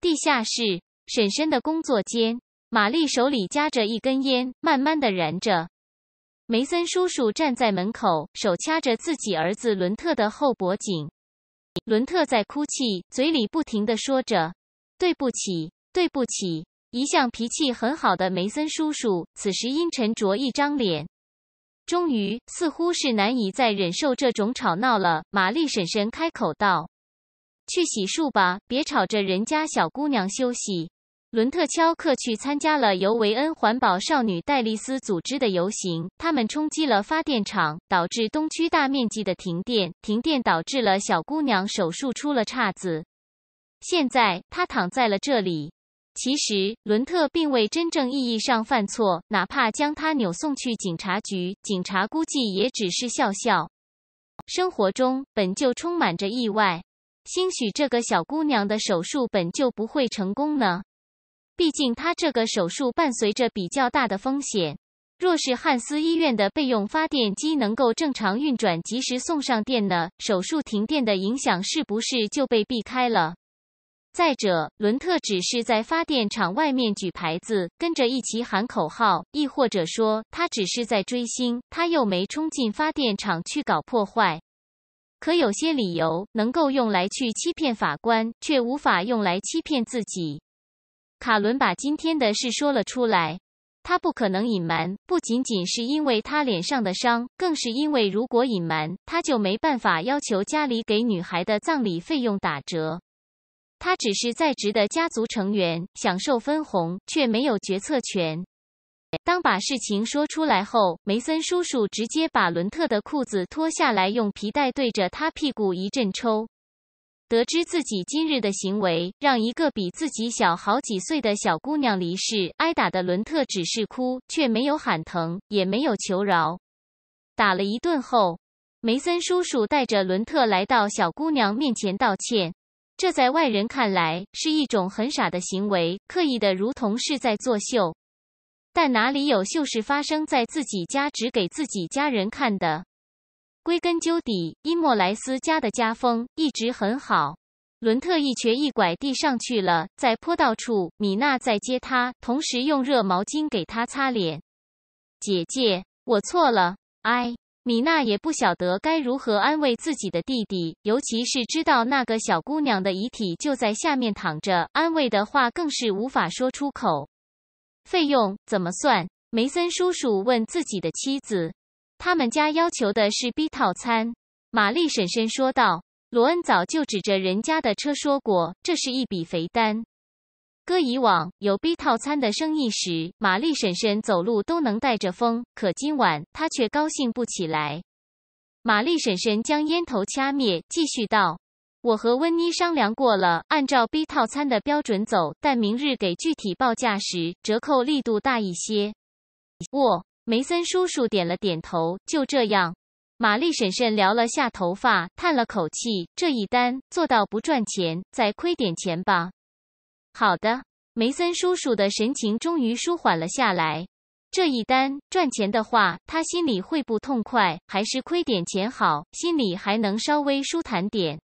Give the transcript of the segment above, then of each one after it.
地下室，婶婶的工作间。玛丽手里夹着一根烟，慢慢的燃着。梅森叔叔站在门口，手掐着自己儿子伦特的后脖颈。伦特在哭泣，嘴里不停的说着：“对不起，对不起。”一向脾气很好的梅森叔叔，此时阴沉着一张脸。终于，似乎是难以再忍受这种吵闹了。玛丽婶婶开口道。去洗漱吧，别吵着人家小姑娘休息。伦特·乔克去参加了由维恩环保少女戴丽丝组织的游行，他们冲击了发电厂，导致东区大面积的停电。停电导致了小姑娘手术出了岔子，现在她躺在了这里。其实伦特并未真正意义上犯错，哪怕将他扭送去警察局，警察估计也只是笑笑。生活中本就充满着意外。兴许这个小姑娘的手术本就不会成功呢，毕竟她这个手术伴随着比较大的风险。若是汉斯医院的备用发电机能够正常运转，及时送上电呢，手术停电的影响是不是就被避开了？再者，伦特只是在发电厂外面举牌子，跟着一起喊口号，亦或者说他只是在追星，他又没冲进发电厂去搞破坏。可有些理由能够用来去欺骗法官，却无法用来欺骗自己。卡伦把今天的事说了出来，他不可能隐瞒，不仅仅是因为他脸上的伤，更是因为如果隐瞒，他就没办法要求家里给女孩的葬礼费用打折。他只是在职的家族成员，享受分红却没有决策权。当把事情说出来后，梅森叔叔直接把伦特的裤子脱下来，用皮带对着他屁股一阵抽。得知自己今日的行为让一个比自己小好几岁的小姑娘离世、挨打的伦特只是哭，却没有喊疼，也没有求饶。打了一顿后，梅森叔叔带着伦特来到小姑娘面前道歉，这在外人看来是一种很傻的行为，刻意的，如同是在作秀。但哪里有秀事发生在自己家只给自己家人看的？归根究底，伊莫莱斯家的家风一直很好。伦特一瘸一拐地上去了，在坡道处，米娜在接他，同时用热毛巾给他擦脸。“姐姐，我错了。”哎，米娜也不晓得该如何安慰自己的弟弟，尤其是知道那个小姑娘的遗体就在下面躺着，安慰的话更是无法说出口。费用怎么算？梅森叔叔问自己的妻子。他们家要求的是 B 套餐。玛丽婶婶说道：“罗恩早就指着人家的车说过，这是一笔肥单。搁以往有 B 套餐的生意时，玛丽婶婶走路都能带着风。可今晚她却高兴不起来。”玛丽婶婶将烟头掐灭，继续道。我和温妮商量过了，按照 B 套餐的标准走，但明日给具体报价时折扣力度大一些。我梅森叔叔点了点头，就这样。玛丽婶婶撩了下头发，叹了口气：“这一单做到不赚钱，再亏点钱吧。”好的，梅森叔叔的神情终于舒缓了下来。这一单赚钱的话，他心里会不痛快，还是亏点钱好，心里还能稍微舒坦点。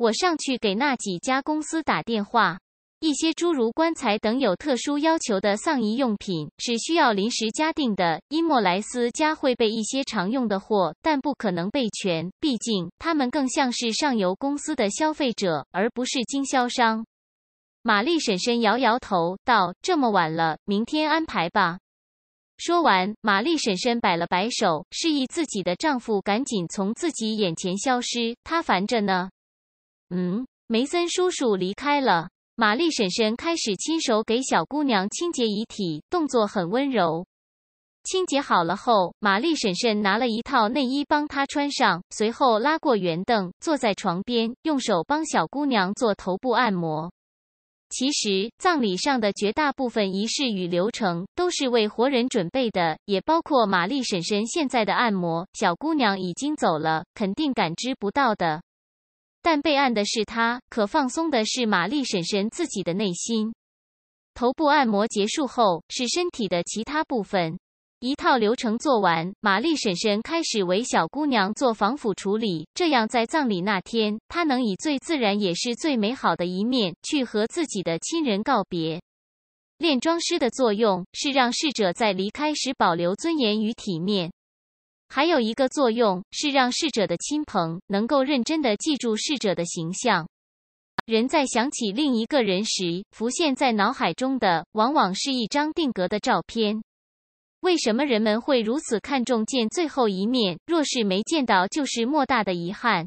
我上去给那几家公司打电话。一些诸如棺材等有特殊要求的丧仪用品是需要临时加订的。伊莫莱斯家会备一些常用的货，但不可能备全，毕竟他们更像是上游公司的消费者，而不是经销商。玛丽婶婶摇摇头，道：“这么晚了，明天安排吧。”说完，玛丽婶婶摆了摆手，示意自己的丈夫赶紧从自己眼前消失。她烦着呢。嗯，梅森叔叔离开了。玛丽婶婶开始亲手给小姑娘清洁遗体，动作很温柔。清洁好了后，玛丽婶婶拿了一套内衣帮她穿上，随后拉过圆凳，坐在床边，用手帮小姑娘做头部按摩。其实，葬礼上的绝大部分仪式与流程都是为活人准备的，也包括玛丽婶婶现在的按摩。小姑娘已经走了，肯定感知不到的。但被按的是他，可放松的是玛丽婶婶自己的内心。头部按摩结束后，是身体的其他部分。一套流程做完，玛丽婶婶开始为小姑娘做防腐处理。这样，在葬礼那天，她能以最自然也是最美好的一面去和自己的亲人告别。炼妆师的作用是让逝者在离开时保留尊严与体面。还有一个作用是让逝者的亲朋能够认真的记住逝者的形象。人在想起另一个人时，浮现在脑海中的往往是一张定格的照片。为什么人们会如此看重见最后一面？若是没见到，就是莫大的遗憾。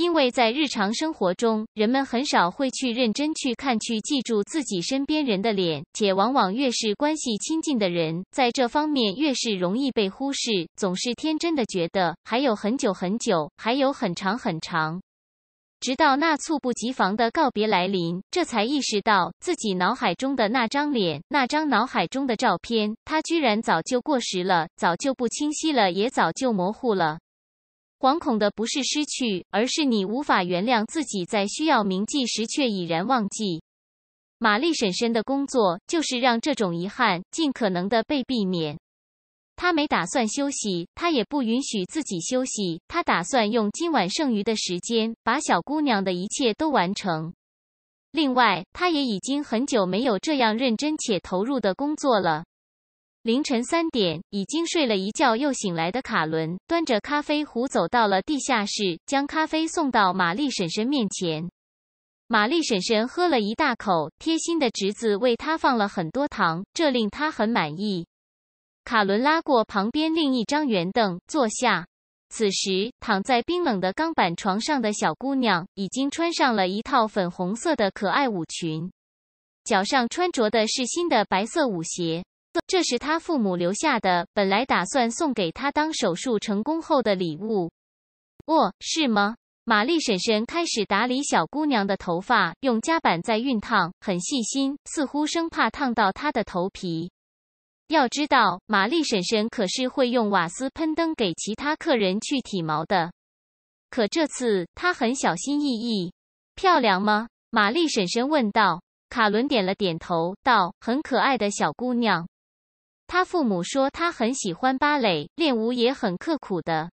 因为在日常生活中，人们很少会去认真去看、去记住自己身边人的脸，且往往越是关系亲近的人，在这方面越是容易被忽视。总是天真的觉得还有很久很久，还有很长很长，直到那猝不及防的告别来临，这才意识到自己脑海中的那张脸、那张脑海中的照片，它居然早就过时了，早就不清晰了，也早就模糊了。惶恐的不是失去，而是你无法原谅自己在需要铭记时却已然忘记。玛丽婶婶的工作就是让这种遗憾尽可能的被避免。她没打算休息，她也不允许自己休息。她打算用今晚剩余的时间把小姑娘的一切都完成。另外，她也已经很久没有这样认真且投入的工作了。凌晨三点，已经睡了一觉又醒来的卡伦端着咖啡壶走到了地下室，将咖啡送到玛丽婶婶面前。玛丽婶婶喝了一大口，贴心的侄子为她放了很多糖，这令她很满意。卡伦拉过旁边另一张圆凳坐下。此时，躺在冰冷的钢板床上的小姑娘已经穿上了一套粉红色的可爱舞裙，脚上穿着的是新的白色舞鞋。这是他父母留下的，本来打算送给他当手术成功后的礼物。哦，是吗？玛丽婶婶开始打理小姑娘的头发，用夹板在熨烫，很细心，似乎生怕烫到她的头皮。要知道，玛丽婶婶可是会用瓦斯喷灯给其他客人去体毛的。可这次她很小心翼翼。漂亮吗？玛丽婶婶问道。卡伦点了点头，道：“很可爱的小姑娘。”他父母说他很喜欢芭蕾，练舞也很刻苦的，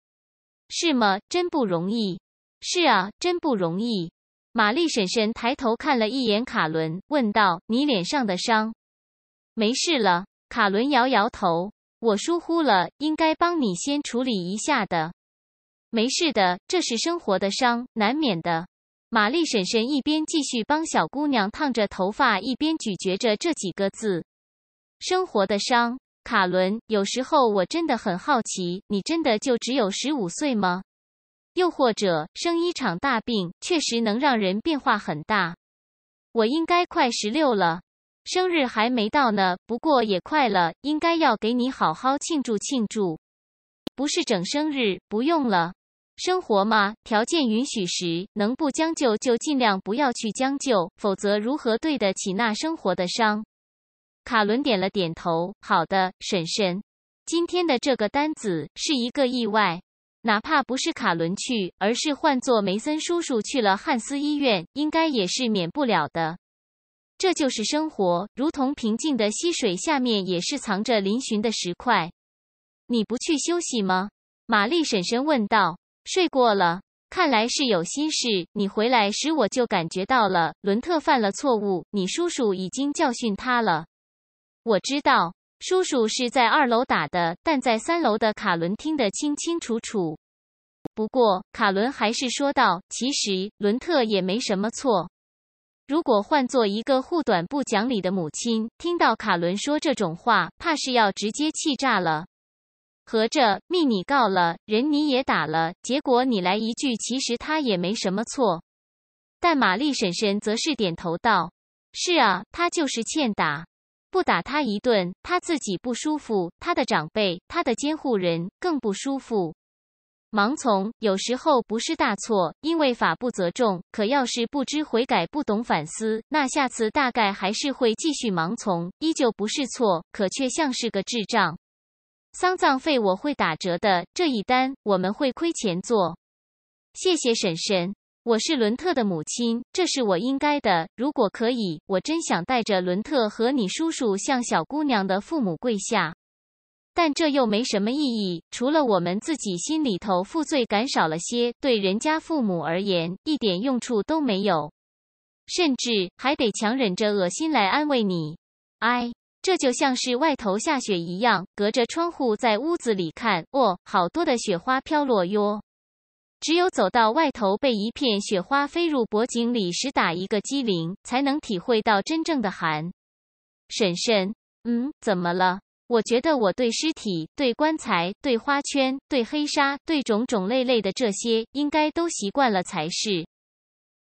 是吗？真不容易。是啊，真不容易。玛丽婶婶抬头看了一眼卡伦，问道：“你脸上的伤？”“没事了。”卡伦摇摇头。“我疏忽了，应该帮你先处理一下的。”“没事的，这是生活的伤，难免的。”玛丽婶婶一边继续帮小姑娘烫着头发，一边咀嚼着这几个字。生活的伤，卡伦。有时候我真的很好奇，你真的就只有十五岁吗？又或者生一场大病，确实能让人变化很大。我应该快十六了，生日还没到呢，不过也快了，应该要给你好好庆祝庆祝。不是整生日，不用了。生活嘛，条件允许时，能不将就就尽量不要去将就，否则如何对得起那生活的伤？卡伦点了点头。好的，婶婶。今天的这个单子是一个意外，哪怕不是卡伦去，而是换做梅森叔叔去了汉斯医院，应该也是免不了的。这就是生活，如同平静的溪水，下面也是藏着嶙峋的石块。你不去休息吗？玛丽婶婶问道。睡过了，看来是有心事。你回来时我就感觉到了。伦特犯了错误，你叔叔已经教训他了。我知道叔叔是在二楼打的，但在三楼的卡伦听得清清楚楚。不过卡伦还是说道：“其实伦特也没什么错。如果换做一个护短不讲理的母亲，听到卡伦说这种话，怕是要直接气炸了。合着命你告了，人你也打了，结果你来一句其实他也没什么错。但玛丽婶婶则是点头道：‘是啊，他就是欠打。’”不打他一顿，他自己不舒服，他的长辈、他的监护人更不舒服。盲从有时候不是大错，因为法不责众。可要是不知悔改、不懂反思，那下次大概还是会继续盲从，依旧不是错，可却像是个智障。丧葬费我会打折的，这一单我们会亏钱做。谢谢婶婶。我是伦特的母亲，这是我应该的。如果可以，我真想带着伦特和你叔叔向小姑娘的父母跪下，但这又没什么意义。除了我们自己心里头负罪感少了些，对人家父母而言一点用处都没有，甚至还得强忍着恶心来安慰你。哎，这就像是外头下雪一样，隔着窗户在屋子里看，哦，好多的雪花飘落哟。只有走到外头，被一片雪花飞入脖颈里时，打一个激灵，才能体会到真正的寒。婶婶，嗯，怎么了？我觉得我对尸体、对棺材、对花圈、对黑纱、对种种类类的这些，应该都习惯了才是。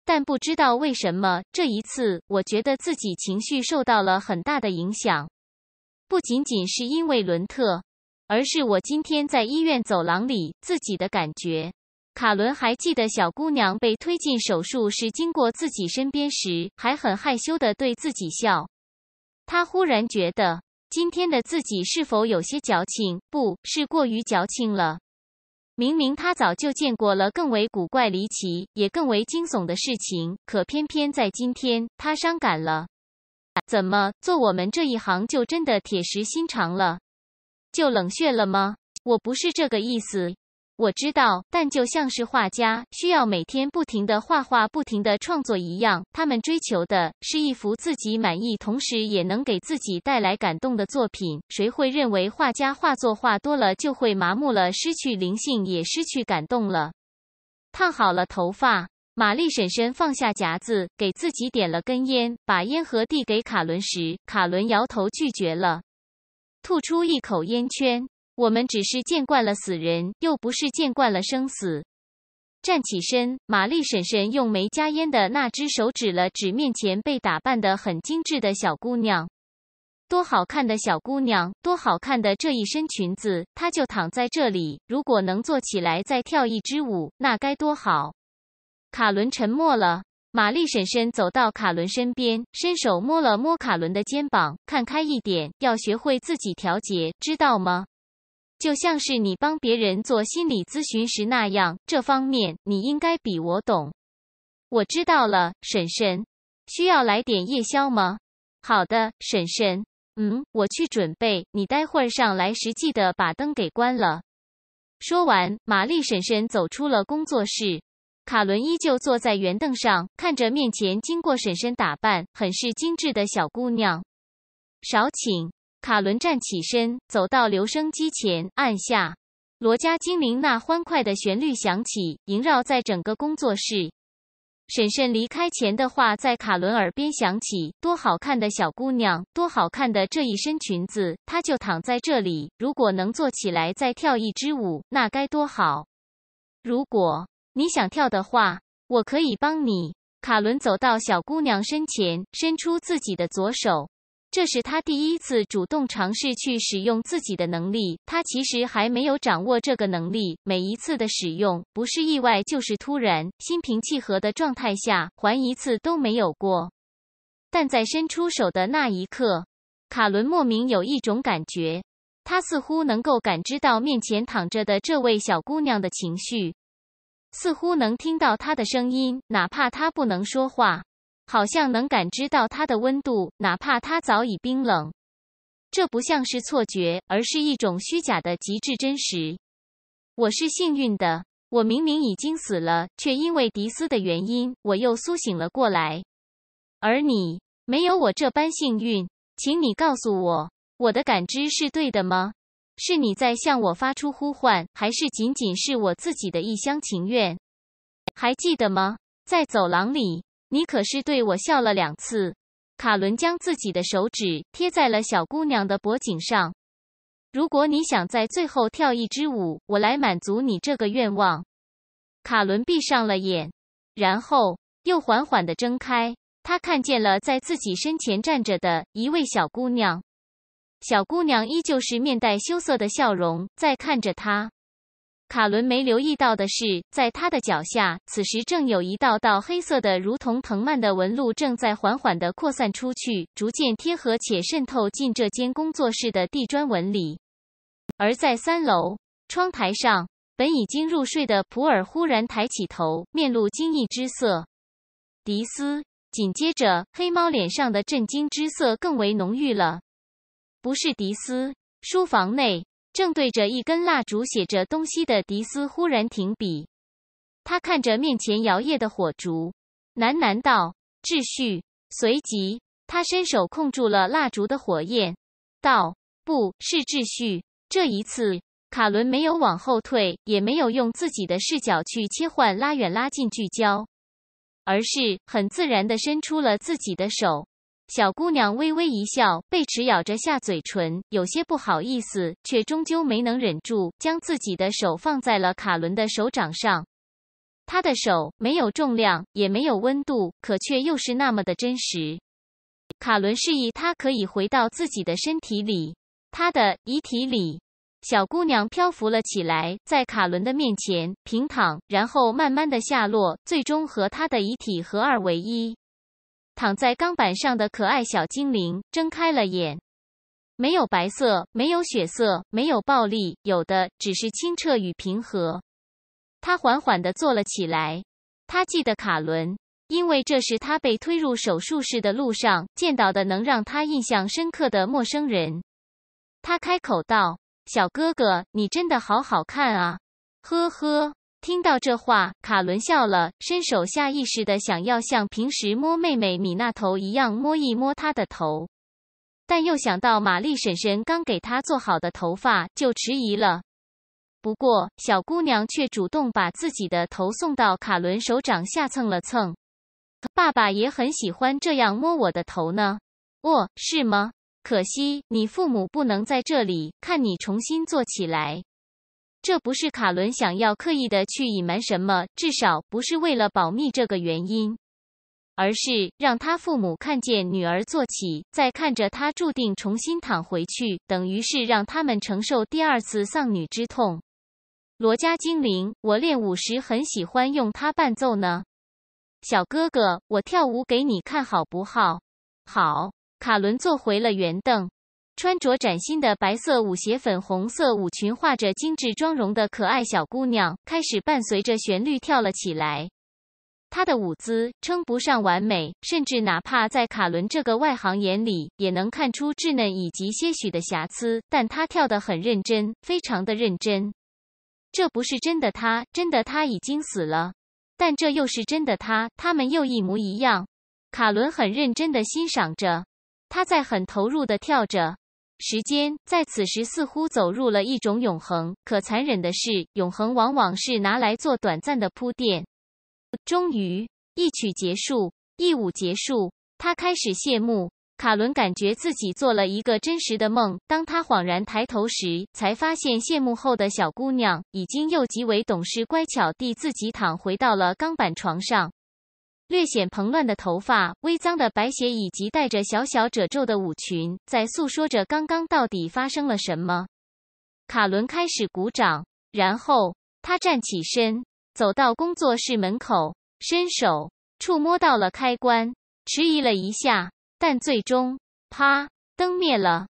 但不知道为什么，这一次我觉得自己情绪受到了很大的影响，不仅仅是因为伦特，而是我今天在医院走廊里自己的感觉。卡伦还记得，小姑娘被推进手术室经过自己身边时，还很害羞地对自己笑。他忽然觉得，今天的自己是否有些矫情？不是过于矫情了？明明他早就见过了更为古怪离奇，也更为惊悚的事情，可偏偏在今天，他伤感了。怎么做？我们这一行就真的铁石心肠了？就冷血了吗？我不是这个意思。我知道，但就像是画家需要每天不停的画画、不停的创作一样，他们追求的是一幅自己满意，同时也能给自己带来感动的作品。谁会认为画家画作画多了就会麻木了、失去灵性，也失去感动了？烫好了头发，玛丽婶婶放下夹子，给自己点了根烟，把烟盒递给卡伦时，卡伦摇头拒绝了，吐出一口烟圈。我们只是见惯了死人，又不是见惯了生死。站起身，玛丽婶婶用没加烟的那只手指了指面前被打扮得很精致的小姑娘，多好看的小姑娘，多好看的这一身裙子！她就躺在这里，如果能坐起来再跳一支舞，那该多好！卡伦沉默了。玛丽婶婶走到卡伦身边，伸手摸了摸卡伦的肩膀，看开一点，要学会自己调节，知道吗？就像是你帮别人做心理咨询时那样，这方面你应该比我懂。我知道了，婶婶。需要来点夜宵吗？好的，婶婶。嗯，我去准备。你待会儿上来时记得把灯给关了。说完，玛丽婶婶走出了工作室。卡伦依旧坐在圆凳上，看着面前经过婶婶打扮、很是精致的小姑娘。少请。卡伦站起身，走到留声机前，按下。罗家精灵那欢快的旋律响起，萦绕在整个工作室。婶婶离开前的话在卡伦耳边响起：“多好看的小姑娘，多好看的这一身裙子。”她就躺在这里，如果能坐起来再跳一支舞，那该多好！如果你想跳的话，我可以帮你。卡伦走到小姑娘身前，伸出自己的左手。这是他第一次主动尝试去使用自己的能力，他其实还没有掌握这个能力。每一次的使用，不是意外就是突然，心平气和的状态下，还一次都没有过。但在伸出手的那一刻，卡伦莫名有一种感觉，他似乎能够感知到面前躺着的这位小姑娘的情绪，似乎能听到她的声音，哪怕她不能说话。好像能感知到它的温度，哪怕它早已冰冷。这不像是错觉，而是一种虚假的极致真实。我是幸运的，我明明已经死了，却因为迪斯的原因，我又苏醒了过来。而你没有我这般幸运，请你告诉我，我的感知是对的吗？是你在向我发出呼唤，还是仅仅是我自己的一厢情愿？还记得吗？在走廊里。你可是对我笑了两次。卡伦将自己的手指贴在了小姑娘的脖颈上。如果你想在最后跳一支舞，我来满足你这个愿望。卡伦闭上了眼，然后又缓缓的睁开。他看见了在自己身前站着的一位小姑娘。小姑娘依旧是面带羞涩的笑容，在看着他。卡伦没留意到的是，在他的脚下，此时正有一道道黑色的，如同藤蔓的纹路正在缓缓地扩散出去，逐渐贴合且渗透进这间工作室的地砖纹理。而在三楼窗台上，本已经入睡的普尔忽然抬起头，面露惊异之色。迪斯，紧接着，黑猫脸上的震惊之色更为浓郁了。不是迪斯，书房内。正对着一根蜡烛写着东西的迪斯忽然停笔，他看着面前摇曳的火烛，喃喃道：“秩序。”随即，他伸手控住了蜡烛的火焰，道：“不是秩序。”这一次，卡伦没有往后退，也没有用自己的视角去切换拉远、拉近、聚焦，而是很自然地伸出了自己的手。小姑娘微微一笑，被齿咬着下嘴唇，有些不好意思，却终究没能忍住，将自己的手放在了卡伦的手掌上。她的手没有重量，也没有温度，可却又是那么的真实。卡伦示意她可以回到自己的身体里，她的遗体里。小姑娘漂浮了起来，在卡伦的面前平躺，然后慢慢的下落，最终和她的遗体合二为一。躺在钢板上的可爱小精灵睁开了眼，没有白色，没有血色，没有暴力，有的只是清澈与平和。他缓缓地坐了起来。他记得卡伦，因为这是他被推入手术室的路上见到的能让他印象深刻的陌生人。他开口道：“小哥哥，你真的好好看啊，呵呵。”听到这话，卡伦笑了，伸手下意识的想要像平时摸妹妹米娜头一样摸一摸她的头，但又想到玛丽婶婶刚给她做好的头发，就迟疑了。不过，小姑娘却主动把自己的头送到卡伦手掌下蹭了蹭。“爸爸也很喜欢这样摸我的头呢。”“哦，是吗？可惜你父母不能在这里看你重新做起来。”这不是卡伦想要刻意的去隐瞒什么，至少不是为了保密这个原因，而是让他父母看见女儿坐起，再看着她注定重新躺回去，等于是让他们承受第二次丧女之痛。罗家精灵，我练舞时很喜欢用它伴奏呢。小哥哥，我跳舞给你看好不好？好。卡伦坐回了圆凳。穿着崭新的白色舞鞋、粉红色舞裙、画着精致妆容的可爱小姑娘，开始伴随着旋律跳了起来。她的舞姿称不上完美，甚至哪怕在卡伦这个外行眼里，也能看出稚嫩以及些许的瑕疵。但她跳得很认真，非常的认真。这不是真的，她真的她已经死了，但这又是真的她，他们又一模一样。卡伦很认真地欣赏着，她在很投入地跳着。时间在此时似乎走入了一种永恒。可残忍的是，永恒往往是拿来做短暂的铺垫。终于，一曲结束，一舞结束，他开始谢幕。卡伦感觉自己做了一个真实的梦。当他恍然抬头时，才发现谢幕后的小姑娘已经又极为懂事乖巧地自己躺回到了钢板床上。略显蓬乱的头发、微脏的白鞋以及带着小小褶皱的舞裙，在诉说着刚刚到底发生了什么。卡伦开始鼓掌，然后他站起身，走到工作室门口，伸手触摸到了开关，迟疑了一下，但最终，啪，灯灭了。